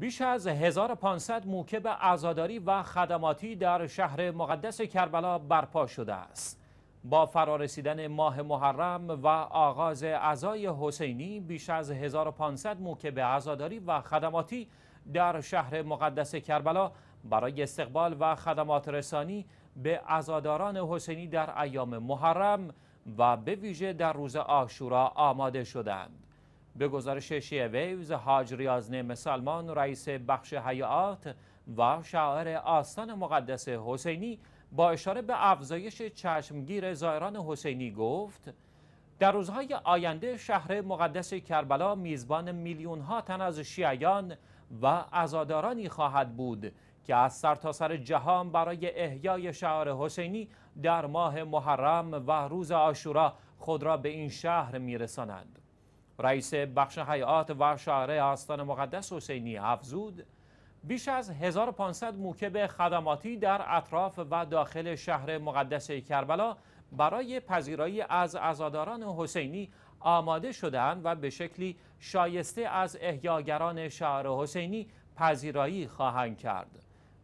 بیش از 1500 موکب عزاداری و خدماتی در شهر مقدس کربلا برپا شده است. با فرارسیدن ماه محرم و آغاز عزای حسینی بیش از 1500 موکب عزاداری و خدماتی در شهر مقدس کربلا برای استقبال و خدمات رسانی به عزاداران حسینی در ایام محرم و به ویژه در روز آشورا آماده شدند. به گزارش شیعه ویوز حاج ریاض سلمان رئیس بخش حیات و شاعر آستان مقدس حسینی با اشاره به افزایش چشمگیر زایران حسینی گفت در روزهای آینده شهر مقدس کربلا میزبان میلیونها تن از شیعیان و ازادارانی خواهد بود که از سرتاسر سر جهان برای احیای شعار حسینی در ماه محرم و روز آشورا خود را به این شهر میرسانند. رئیس بخش حیات و شعره آستان مقدس حسینی افزود بیش از 1500 موکب خدماتی در اطراف و داخل شهر مقدس کربلا برای پذیرایی از ازاداران حسینی آماده شدند و به شکلی شایسته از احیاگران شهر حسینی پذیرایی خواهند کرد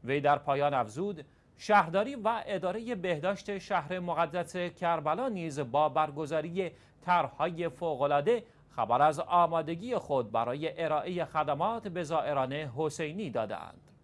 وی در پایان افزود شهرداری و اداره بهداشت شهر مقدس کربلا نیز با برگزاری طرحهای فوقالعاده خبر از آمادگی خود برای ارائه خدمات به زائران حسینی دادند.